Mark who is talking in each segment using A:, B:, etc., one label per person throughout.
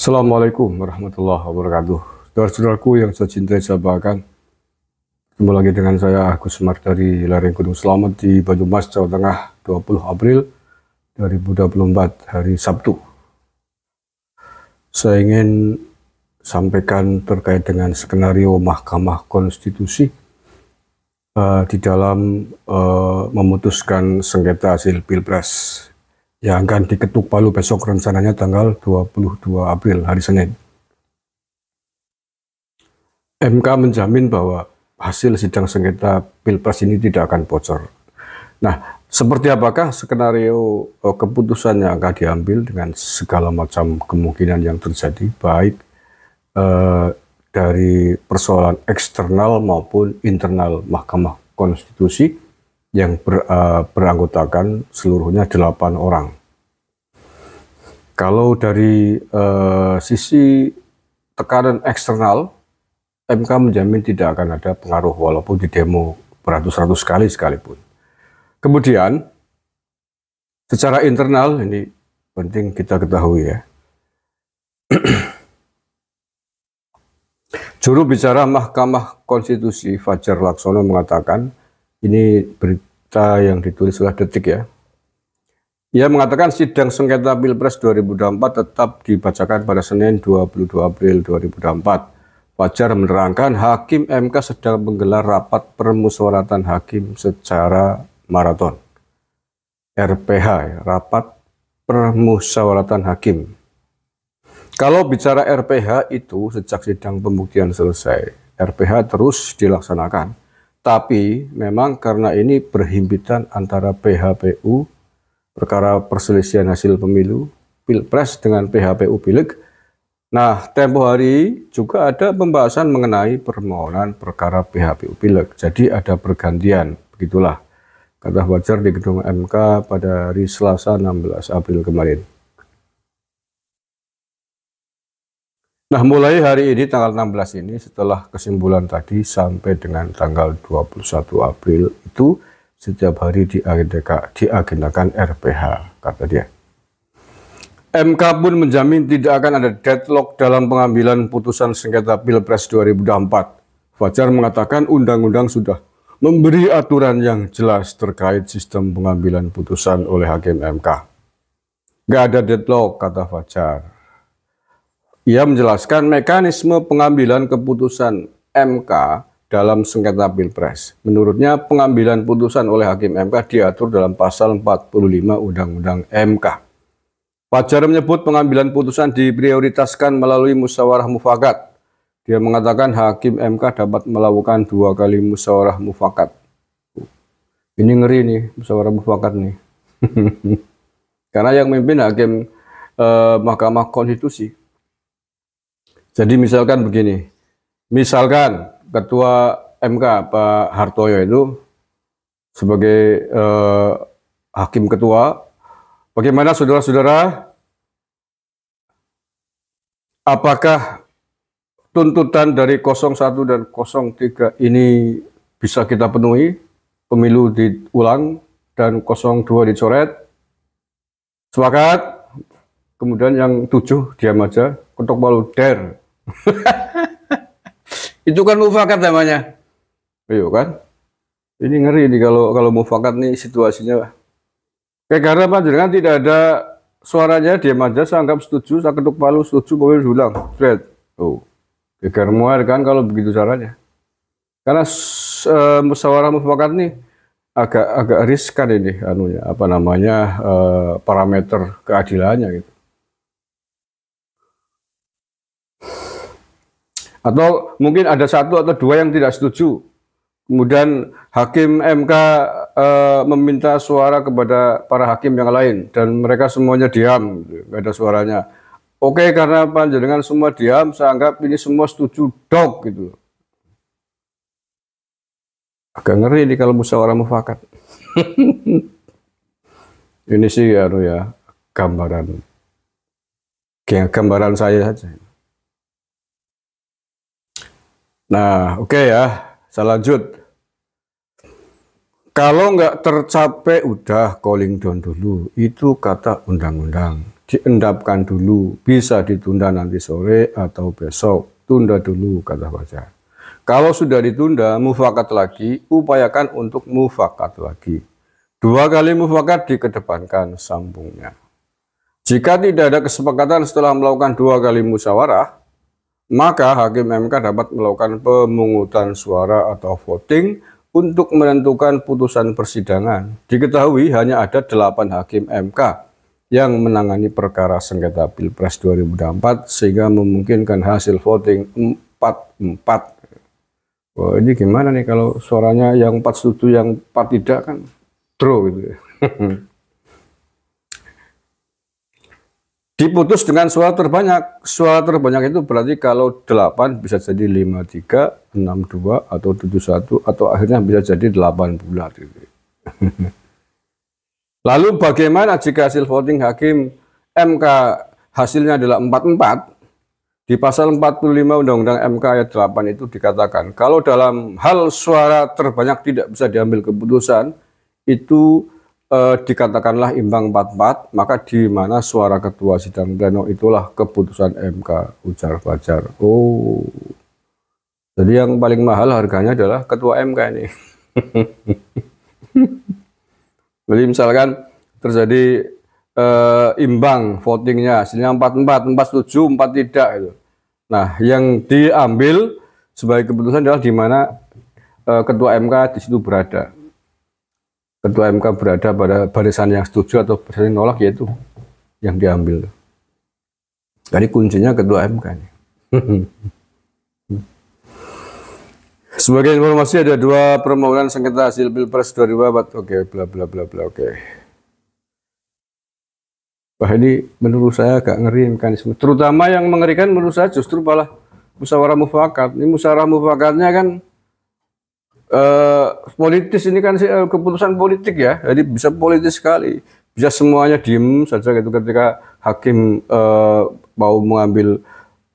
A: Assalamualaikum warahmatullahi wabarakatuh. Saudara-saudaraku yang saya cintai, saya bahkan kembali lagi dengan saya Agus Mar dari Lereng Gunung Selamat di Banyumas, Jawa Tengah, 20 April 2024, hari Sabtu. Saya ingin sampaikan terkait dengan skenario Mahkamah Konstitusi uh, di dalam uh, memutuskan sengketa hasil Pilpres yang akan diketuk palu besok rencananya tanggal 22 April hari Senin. MK menjamin bahwa hasil sidang sengketa Pilpres ini tidak akan bocor. Nah, seperti apakah skenario eh, keputusan yang akan diambil dengan segala macam kemungkinan yang terjadi, baik eh, dari persoalan eksternal maupun internal Mahkamah Konstitusi, yang ber, uh, beranggotakan seluruhnya 8 orang. Kalau dari uh, sisi tekanan eksternal, MK menjamin tidak akan ada pengaruh walaupun di demo beratus-ratus kali sekalipun. Kemudian, secara internal, ini penting kita ketahui ya, Juru bicara Mahkamah Konstitusi Fajar Laksono mengatakan ini berita yang ditulis oleh Detik ya. Ia mengatakan sidang sengketa Pilpres 2024 tetap dibacakan pada Senin 22 April 2024. Wajar menerangkan Hakim MK sedang menggelar rapat permusyawaratan hakim secara maraton. RPH, ya, rapat permusyawaratan hakim. Kalau bicara RPH itu sejak sidang pembuktian selesai, RPH terus dilaksanakan tapi memang karena ini berhimpitan antara PHPU perkara perselisihan hasil pemilu Pilpres dengan PHPU Pileg. Nah, tempo hari juga ada pembahasan mengenai permohonan perkara PHPU Pileg. Jadi ada pergantian, begitulah. Kata wajar di gedung MK pada hari Selasa 16 April kemarin. Nah, mulai hari ini tanggal 16 ini setelah kesimpulan tadi sampai dengan tanggal 21 April itu setiap hari diagendakan, RPH kata dia. MK pun menjamin tidak akan ada deadlock dalam pengambilan putusan sengketa Pilpres 2024. Fajar mengatakan undang-undang sudah memberi aturan yang jelas terkait sistem pengambilan putusan oleh hakim MK. Gak ada deadlock, kata Fajar. Ia menjelaskan mekanisme pengambilan keputusan MK dalam sengketa Pilpres. Menurutnya pengambilan putusan oleh Hakim MK diatur dalam pasal 45 Undang-Undang MK. Fajar menyebut pengambilan putusan diprioritaskan melalui musyawarah mufakat. Dia mengatakan Hakim MK dapat melakukan dua kali musyawarah mufakat. Ini ngeri nih, musyawarah mufakat nih. Karena yang memimpin Hakim eh, Mahkamah Konstitusi jadi misalkan begini, misalkan Ketua MK Pak Hartoyo itu sebagai eh, hakim ketua, bagaimana saudara-saudara? Apakah tuntutan dari 01 dan 03 ini bisa kita penuhi? Pemilu diulang dan 02 dicoret. Sepakat? Kemudian yang tujuh diam aja, ketok balu der. itu kan mufakat namanya. Iya kan? Ini ngeri nih kalau kalau mufakat nih situasinya. Kayak karena panjenengan tidak ada suaranya dia aja saya anggap setuju, saya ketuk palu setuju boleh diulang. Fred. Oh, Geger muar kan kalau begitu caranya. Karena e, musyawarah mufakat nih agak agak riskan ini anunya apa namanya e, parameter keadilannya gitu. Atau mungkin ada satu atau dua yang tidak setuju. Kemudian hakim MK e, meminta suara kepada para hakim yang lain dan mereka semuanya diam, tidak gitu. ada suaranya. Oke, karena panjenengan semua diam, saya anggap ini semua setuju dok gitu. Agak ngeri nih kalau musyawarah mufakat. ini sih ya, ya gambaran kayak gambaran saya saja. Nah, oke okay ya, saya lanjut. Kalau nggak tercapai, udah calling down dulu. Itu kata undang-undang. Diendapkan dulu, bisa ditunda nanti sore atau besok. Tunda dulu, kata wajar. Kalau sudah ditunda, mufakat lagi, upayakan untuk mufakat lagi. Dua kali mufakat dikedepankan sambungnya. Jika tidak ada kesepakatan setelah melakukan dua kali musyawarah, maka hakim MK dapat melakukan pemungutan suara atau voting untuk menentukan putusan persidangan. Diketahui hanya ada 8 hakim MK yang menangani perkara sengketa Pilpres 2024 sehingga memungkinkan hasil voting empat. Wah, ini gimana nih kalau suaranya yang 4 setuju yang 4 tidak kan draw gitu ya. diputus dengan suara terbanyak. Suara terbanyak itu berarti kalau 8 bisa jadi 53, 62 atau 71 atau akhirnya bisa jadi 8 bulat gitu. Lalu bagaimana jika hasil voting hakim MK hasilnya adalah 44? Di pasal 45 Undang-Undang MK ayat 8 itu dikatakan kalau dalam hal suara terbanyak tidak bisa diambil keputusan itu eh, dikatakanlah imbang 44, maka di mana suara ketua sidang pleno itulah keputusan MK, ujar Fajar. Oh, jadi yang paling mahal harganya adalah ketua MK ini. Jadi misalkan terjadi eh, imbang votingnya, hasilnya 44, 47, 4 tidak itu. Nah, yang diambil sebagai keputusan adalah di mana eh, ketua MK di situ berada ketua MK berada pada barisan yang setuju atau barisan yang nolak yaitu yang diambil. Jadi kuncinya ketua MK ini. Sebagai informasi ada dua permohonan sengketa hasil pilpres 2024. Oke, bla bla bla bla. Oke. Wah ini menurut saya agak ngeri mekanisme. Terutama yang mengerikan menurut saya justru malah musyawarah mufakat. Ini musyawarah mufakatnya kan uh, politis ini kan uh, keputusan politik ya, jadi bisa politis sekali, bisa semuanya diem saja gitu ketika hakim uh, mau mengambil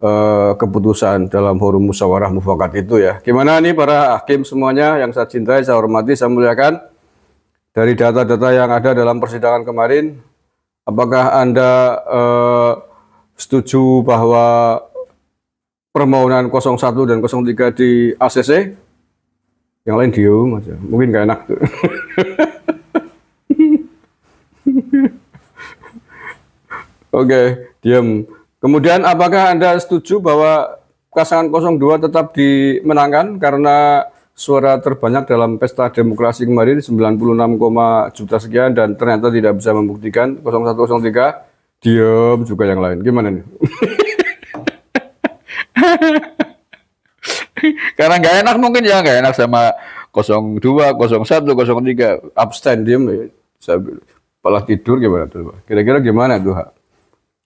A: uh, keputusan dalam forum musyawarah mufakat itu ya. Gimana nih para hakim semuanya yang saya cintai, saya hormati, saya muliakan dari data-data yang ada dalam persidangan kemarin, apakah anda uh, setuju bahwa permohonan 01 dan 03 di ACC yang lain diem aja. Mungkin gak enak tuh. Oke, okay, Kemudian apakah Anda setuju bahwa pasangan 02 tetap dimenangkan karena suara terbanyak dalam pesta demokrasi kemarin 96, juta sekian dan ternyata tidak bisa membuktikan 0103 diem juga yang lain. Gimana nih? Karena nggak enak mungkin ya nggak enak sama 02, 01, 03 abstain diem. Ya. Saya malah tidur gimana tuh? Kira-kira gimana tuh?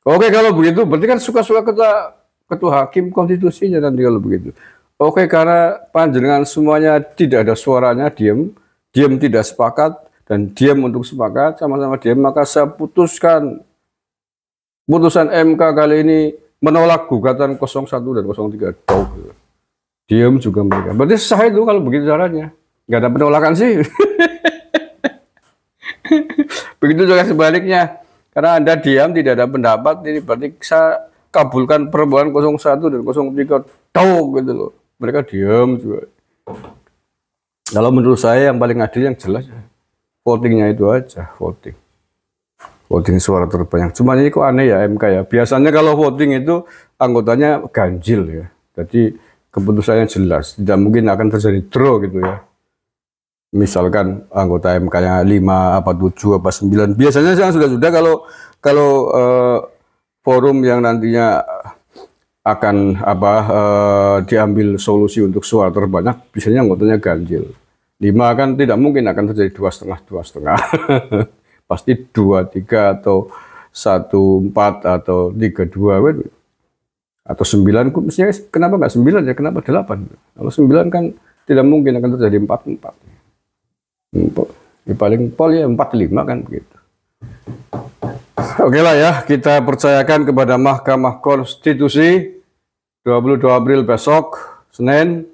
A: Oke kalau begitu berarti kan suka-suka ketua ketua hakim konstitusinya nanti kalau begitu. Oke karena panjenengan semuanya tidak ada suaranya diem, diem tidak sepakat dan diem untuk sepakat sama-sama diem maka saya putuskan putusan MK kali ini menolak gugatan 01 dan 03. Tuh. Diam juga mereka. Berarti sah itu kalau begitu caranya. Nggak ada penolakan sih. begitu juga sebaliknya. Karena Anda diam, tidak ada pendapat, ini berarti saya kabulkan perempuan 01 dan 03. tau gitu loh. Mereka diam juga. Kalau menurut saya yang paling adil yang jelas votingnya itu aja, voting. Voting suara terbanyak. Cuman ini kok aneh ya MK ya. Biasanya kalau voting itu anggotanya ganjil ya. Jadi keputusannya jelas. Tidak mungkin akan terjadi draw gitu ya. Misalkan anggota MK nya lima, apa tujuh, apa sembilan. Biasanya saya sudah-sudah kalau kalau eh, forum yang nantinya akan apa eh, diambil solusi untuk suara terbanyak biasanya anggotanya ganjil. Lima kan tidak mungkin akan terjadi dua setengah dua setengah. Pasti dua tiga atau satu empat atau tiga dua atau sembilan mestinya kan kenapa nggak sembilan ya kenapa delapan kalau sembilan kan tidak mungkin akan terjadi empat empat ya, paling pol ya empat lima kan begitu Oke lah ya, kita percayakan kepada Mahkamah Konstitusi 22 April besok, Senin,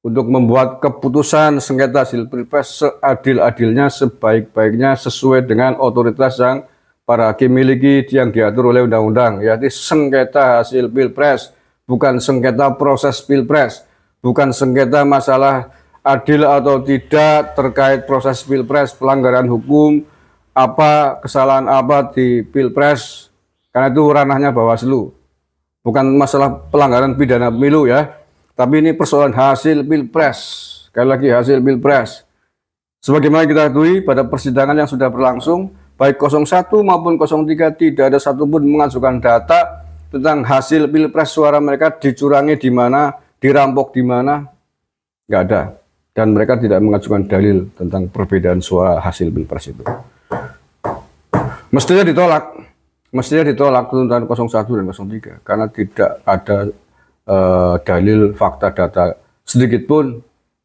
A: untuk membuat keputusan sengketa hasil pilpres seadil-adilnya, sebaik-baiknya, sesuai dengan otoritas yang para hakim miliki yang diatur oleh undang-undang, yaitu sengketa hasil pilpres, bukan sengketa proses pilpres, bukan sengketa masalah adil atau tidak terkait proses pilpres, pelanggaran hukum, apa kesalahan apa di pilpres, karena itu ranahnya Bawaslu. Bukan masalah pelanggaran pidana pemilu ya, tapi ini persoalan hasil pilpres. Sekali lagi hasil pilpres. Sebagaimana kita ketahui pada persidangan yang sudah berlangsung, baik 01 maupun 03 tidak ada satupun mengajukan data tentang hasil pilpres suara mereka dicurangi di mana, dirampok di mana, nggak ada. Dan mereka tidak mengajukan dalil tentang perbedaan suara hasil pilpres itu. Mestinya ditolak, mestinya ditolak tuntutan 01 dan 03 karena tidak ada e, dalil fakta data sedikit pun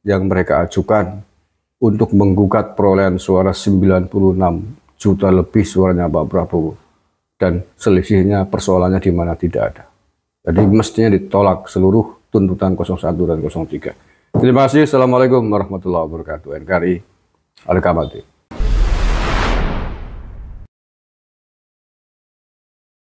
A: yang mereka ajukan untuk menggugat perolehan suara 96 juta lebih suaranya Pak Prabowo dan selisihnya persoalannya di mana tidak ada. Jadi mestinya ditolak seluruh tuntutan 01 dan 03. Terima kasih. Assalamualaikum warahmatullahi wabarakatuh. NKRI Alhamdulillah.